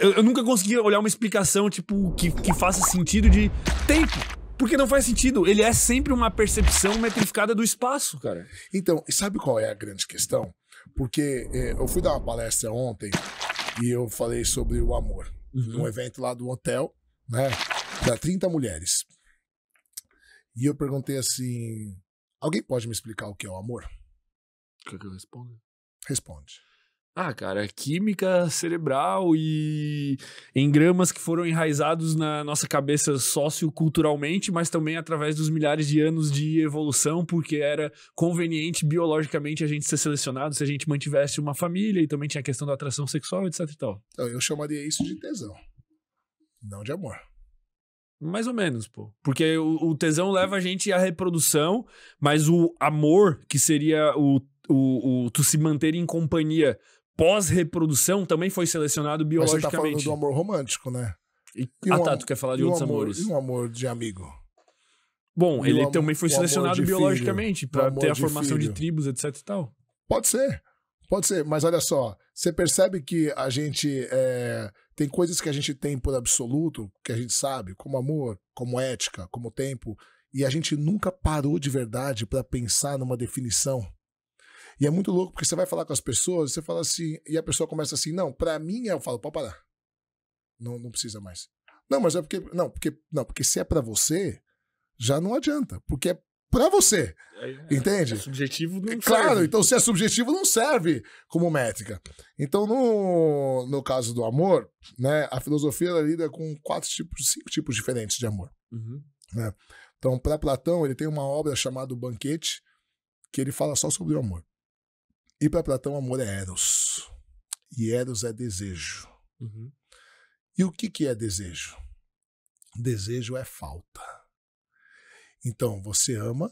Eu, eu nunca consegui olhar uma explicação, tipo, que, que faça sentido de tempo. Porque não faz sentido. Ele é sempre uma percepção metrificada do espaço, cara. Então, sabe qual é a grande questão? Porque eh, eu fui dar uma palestra ontem e eu falei sobre o amor. Uhum. Um evento lá do hotel, né? Para 30 mulheres. E eu perguntei assim: alguém pode me explicar o que é o amor? Quer é que eu responda? Responde. Ah, cara, química cerebral e engramas que foram enraizados na nossa cabeça socioculturalmente, mas também através dos milhares de anos de evolução, porque era conveniente biologicamente a gente ser selecionado se a gente mantivesse uma família e também tinha a questão da atração sexual, etc e tal. Então, eu chamaria isso de tesão, não de amor. Mais ou menos, pô. Porque o, o tesão leva a gente à reprodução, mas o amor, que seria o, o, o tu se manter em companhia pós-reprodução também foi selecionado biologicamente. Mas você tá falando do amor romântico, né? E, e ah, um, tá, tu quer falar de outros amor, amores. E um amor de amigo. Bom, e ele am também foi selecionado biologicamente para ter a formação filho. de tribos, etc e tal. Pode ser. Pode ser, mas olha só, você percebe que a gente é, tem coisas que a gente tem por absoluto, que a gente sabe, como amor, como ética, como tempo, e a gente nunca parou de verdade para pensar numa definição e é muito louco porque você vai falar com as pessoas, você fala assim, e a pessoa começa assim: não, pra mim é. Eu falo, pode parar. Não, não precisa mais. Não, mas é porque. Não, porque, não, porque se é para você, já não adianta. Porque é para você. É, é, entende? É subjetivo não é Claro, serve. então se é subjetivo, não serve como métrica. Então, no, no caso do amor, né, a filosofia lida com quatro tipos, cinco tipos diferentes de amor. Uhum. Né? Então, para Platão, ele tem uma obra chamada o Banquete, que ele fala só sobre o amor. E para Platão, amor é Eros. E Eros é desejo. Uhum. E o que, que é desejo? Desejo é falta. Então, você ama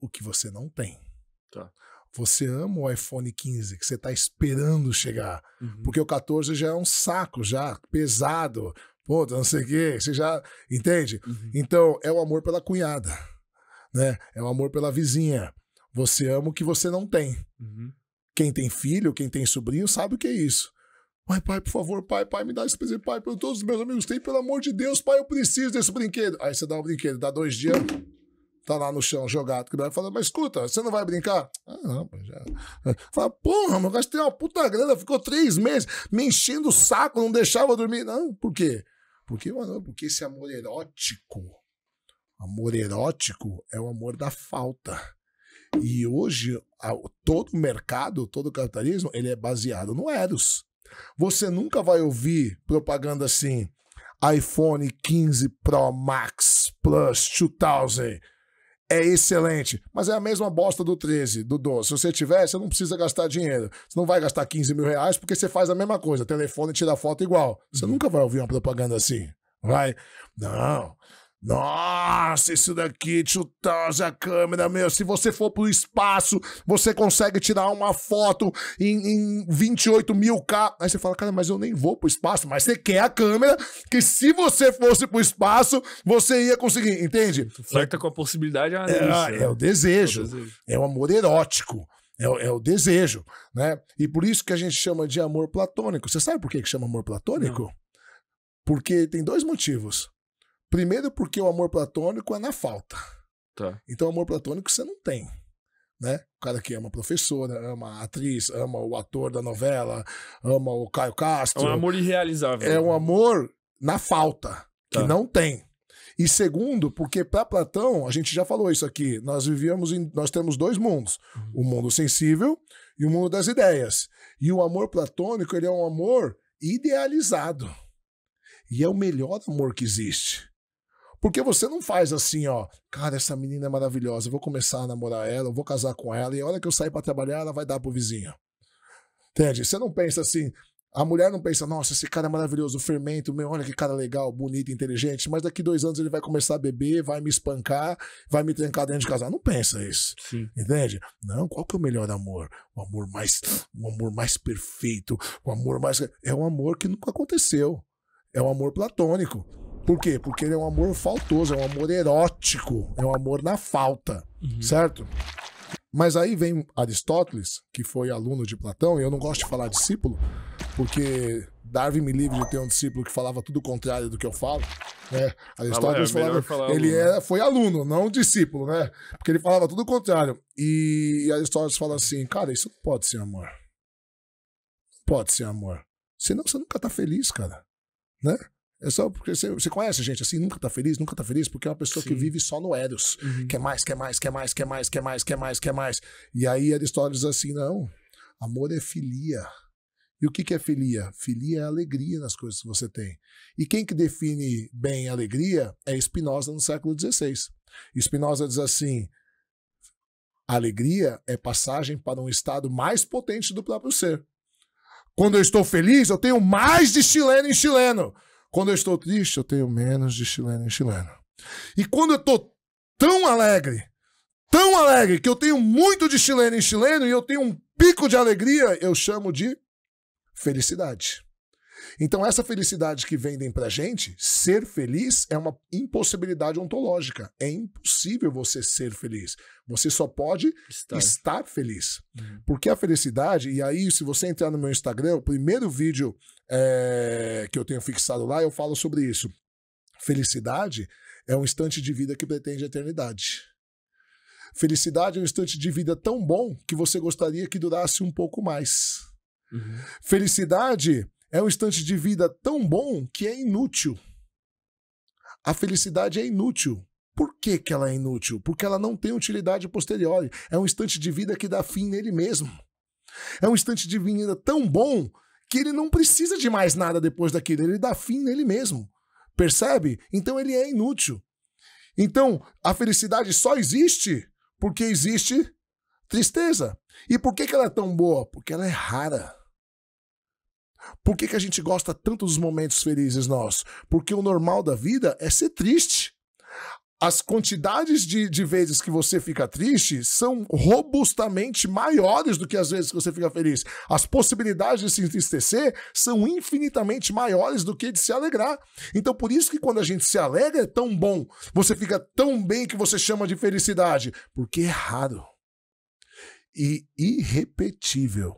o que você não tem. Tá. Você ama o iPhone 15 que você está esperando chegar, uhum. porque o 14 já é um saco, já pesado, pô, não sei o quê, você já entende? Uhum. Então, é o amor pela cunhada, né? É o amor pela vizinha, você ama o que você não tem. Uhum. Quem tem filho, quem tem sobrinho, sabe o que é isso. Pai, pai, por favor, pai, pai, me dá esse presente, pai, para todos os meus amigos têm, pelo amor de Deus, pai, eu preciso desse brinquedo. Aí você dá o um brinquedo, dá dois dias, tá lá no chão jogado, que vai falando, mas escuta, você não vai brincar? Ah, não, já. Fala, porra, mas gastei uma puta grana, ficou três meses me enchendo o saco, não deixava dormir. Não, por quê? Porque, mano, porque esse amor erótico, amor erótico é o amor da falta. E hoje, todo mercado, todo capitalismo, ele é baseado no Eros. Você nunca vai ouvir propaganda assim, iPhone 15 Pro Max Plus 2000 é excelente, mas é a mesma bosta do 13, do 12. Se você tiver, você não precisa gastar dinheiro. Você não vai gastar 15 mil reais porque você faz a mesma coisa, telefone tira foto igual. Você uhum. nunca vai ouvir uma propaganda assim, vai? Não. Nossa, isso daqui, chutosa a câmera, meu. Se você for pro espaço, você consegue tirar uma foto em, em 28 mil K. Aí você fala, cara, mas eu nem vou pro espaço. Mas você quer a câmera, que se você fosse pro espaço, você ia conseguir, entende? Flerta com a possibilidade é, é, é, né? é, o desejo, é o amor erótico. É o, é, o desejo, né? E por isso que a gente chama de amor platônico. Você sabe por que, que chama amor platônico? Não. Porque tem dois motivos. Primeiro porque o amor platônico é na falta. Tá. Então, amor platônico você não tem. Né? O cara que ama a professora, ama a atriz, ama o ator da novela, ama o Caio Castro. É um amor irrealizável. É um amor na falta, tá. que não tem. E segundo, porque para Platão, a gente já falou isso aqui, nós vivíamos em, nós temos dois mundos, uhum. o mundo sensível e o mundo das ideias. E o amor platônico, ele é um amor idealizado. E é o melhor amor que existe. Porque você não faz assim, ó, cara, essa menina é maravilhosa, eu vou começar a namorar ela, eu vou casar com ela, e a hora que eu sair para trabalhar, ela vai dar pro vizinho. Entende? Você não pensa assim, a mulher não pensa, nossa, esse cara é maravilhoso, fermento, meu, olha que cara legal, bonito, inteligente, mas daqui dois anos ele vai começar a beber, vai me espancar, vai me trancar dentro de casa. Não pensa isso. Sim. Entende? Não, qual que é o melhor amor? O amor mais, o amor mais perfeito, o amor mais. É um amor que nunca aconteceu. É um amor platônico. Por quê? Porque ele é um amor faltoso, é um amor erótico, é um amor na falta, uhum. certo? Mas aí vem Aristóteles, que foi aluno de Platão, e eu não gosto de falar discípulo, porque Darwin me livre de ter um discípulo que falava tudo o contrário do que eu falo. Né? Aristóteles ah, é, falava, ele aluno. Era, foi aluno, não discípulo, né? Porque ele falava tudo o contrário. E, Aristóteles fala assim, cara, isso não pode ser amor. pode ser amor. Senão você nunca tá feliz, cara. Né? É só porque você, conhece conhece gente assim, nunca tá feliz, nunca tá feliz, porque é uma pessoa Sim. que vive só no Eros. Uhum. Quer mais, quer mais, quer mais, quer mais, quer mais, quer mais, quer mais. E aí Aristóteles assim, não, amor é filia. E o que, que é filia? Filia é alegria nas coisas que você tem. E quem que define bem alegria é Spinoza no século XVI. Spinoza diz assim, alegria é passagem para um estado mais potente do próprio ser. Quando eu estou feliz, eu tenho mais de chileno em chileno. Quando eu estou triste, eu tenho menos de chileno em chileno. E quando eu estou tão alegre, tão alegre, que eu tenho muito de chileno em chileno e eu tenho um pico de alegria, eu chamo de felicidade. Então, essa felicidade que vendem pra gente, ser feliz é uma impossibilidade ontológica. É impossível você ser feliz. Você só pode estar, estar feliz. Uhum. Porque a felicidade, e aí, se você entrar no meu Instagram, o primeiro vídeo é, que eu tenho fixado lá, eu falo sobre isso. Felicidade é um instante de vida que pretende a eternidade. Felicidade é um instante de vida tão bom que você gostaria que durasse um pouco mais. Uhum. Felicidade é um instante de vida tão bom que é inútil. A felicidade é inútil. Por que, que ela é inútil? Porque ela não tem utilidade posterior. É um instante de vida que dá fim nele mesmo. É um instante de vida tão bom que ele não precisa de mais nada depois daquilo. Ele dá fim nele mesmo. Percebe? Então ele é inútil. Então, a felicidade só existe porque existe tristeza. E por que, que ela é tão boa? Porque ela é rara. Por que, que a gente gosta tanto dos momentos felizes nossos? Porque o normal da vida é ser triste. As quantidades de, de vezes que você fica triste são robustamente maiores do que as vezes que você fica feliz. As possibilidades de se entristecer são infinitamente maiores do que de se alegrar. Então, por isso que quando a gente se alegra é tão bom, você fica tão bem que você chama de felicidade, porque é raro e irrepetível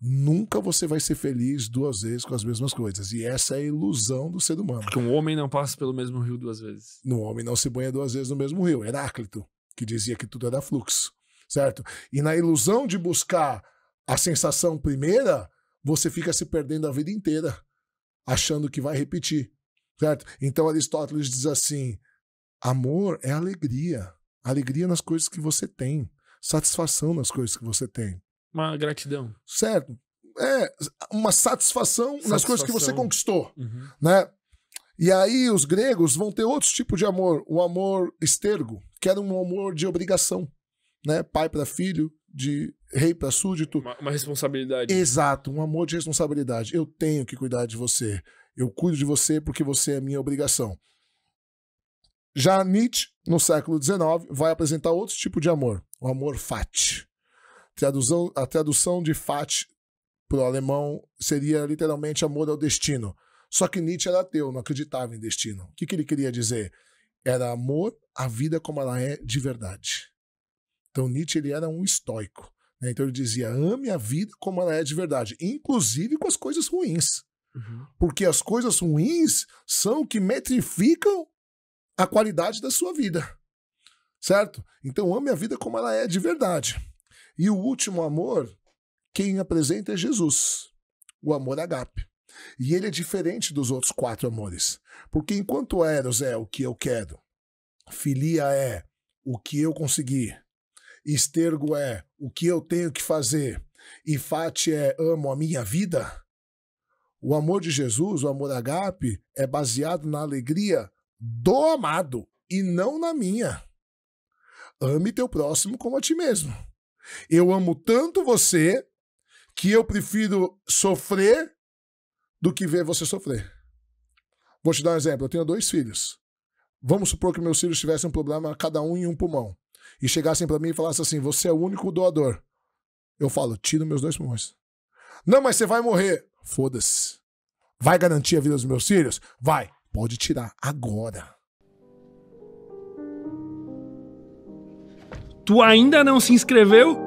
Nunca você vai ser feliz duas vezes com as mesmas coisas. E essa é a ilusão do ser humano. Que um homem não passa pelo mesmo rio duas vezes. Um homem não se banha duas vezes no mesmo rio. Heráclito, que dizia que tudo era é fluxo, certo? E na ilusão de buscar a sensação primeira, você fica se perdendo a vida inteira, achando que vai repetir, certo? Então Aristóteles diz assim: amor é alegria, alegria nas coisas que você tem, satisfação nas coisas que você tem. Uma gratidão. Certo. É, uma satisfação, satisfação. nas coisas que você conquistou, uhum. né? E aí os gregos vão ter outro tipo de amor, o amor estergo, que era um amor de obrigação, né? Pai para filho, de rei para súdito. Uma, uma, responsabilidade. Exato, um amor de responsabilidade. Eu tenho que cuidar de você. Eu cuido de você porque você é minha obrigação. Já Nietzsche, no século XIX, vai apresentar outro tipo de amor, o amor fati, Tradução, a tradução de Fat para o alemão seria literalmente amor ao destino. Só que Nietzsche era ateu, não acreditava em destino. O que, que ele queria dizer? Era amor à vida como ela é de verdade. Então Nietzsche ele era um estoico. Né? Então ele dizia: ame a vida como ela é de verdade, inclusive com as coisas ruins. Uhum. Porque as coisas ruins são o que metrificam a qualidade da sua vida. Certo? Então ame a vida como ela é de verdade. E o último amor, quem apresenta é Jesus, o amor agape. E ele é diferente dos outros quatro amores, porque enquanto Eros é o que eu quero, Filia é o que eu consegui, Estergo é o que eu tenho que fazer, e Fati é amo a minha vida, o amor de Jesus, o amor agape, é baseado na alegria do amado e não na minha. Ame teu próximo como a ti mesmo. Eu amo tanto você que eu prefiro sofrer do que ver você sofrer. Vou te dar um exemplo. Eu tenho dois filhos. Vamos supor que meus filhos tivessem um problema, cada um em um pulmão. E chegassem para mim e falassem assim: Você é o único doador. Eu falo: Tiro meus dois pulmões. Não, mas você vai morrer. Foda-se. Vai garantir a vida dos meus filhos? Vai. Pode tirar agora. Tu ainda não se inscreveu?